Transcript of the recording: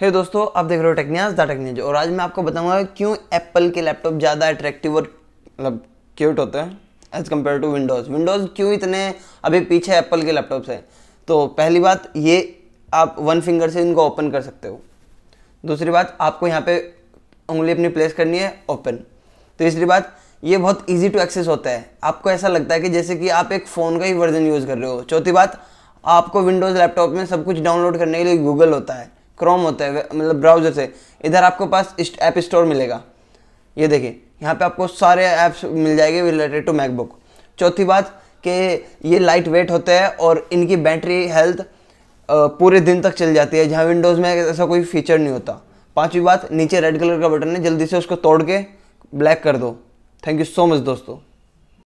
हे hey दोस्तों आप देख रहे हो टेक्नियाज द टेक्नियाज और आज मैं आपको बताऊंगा क्यों एप्पल के लैपटॉप ज़्यादा अट्रैक्टिव और मतलब क्यूट होते हैं as compare to Windows Windows क्यों इतने अभी पीछे एप्पल के लैपटॉप से तो पहली बात ये आप वन फिंगर से इनको ओपन कर सकते हो दूसरी बात आपको यहाँ पे उंगली अपनी प्लेस करनी है ओपन तीसरी बात ये बहुत ईजी टू एक्सेस होता है आपको ऐसा लगता है कि जैसे कि आप एक फ़ोन का ही वर्जन यूज़ कर रहे हो चौथी बात आपको विंडोज़ लैपटॉप में सब कुछ डाउनलोड करने के लिए गूगल होता है क्रोम होता है मतलब ब्राउजर से इधर आपको पास ऐप स्टोर मिलेगा ये देखिए यहाँ पे आपको सारे ऐप्स मिल जाएंगे रिलेटेड टू मैकबुक चौथी बात कि ये लाइट वेट होते हैं और इनकी बैटरी हेल्थ पूरे दिन तक चल जाती है जहाँ विंडोज़ में ऐसा कोई फीचर नहीं होता पांचवी बात नीचे रेड कलर का बटन है जल्दी से उसको तोड़ के ब्लैक कर दो थैंक यू सो मच दोस्तों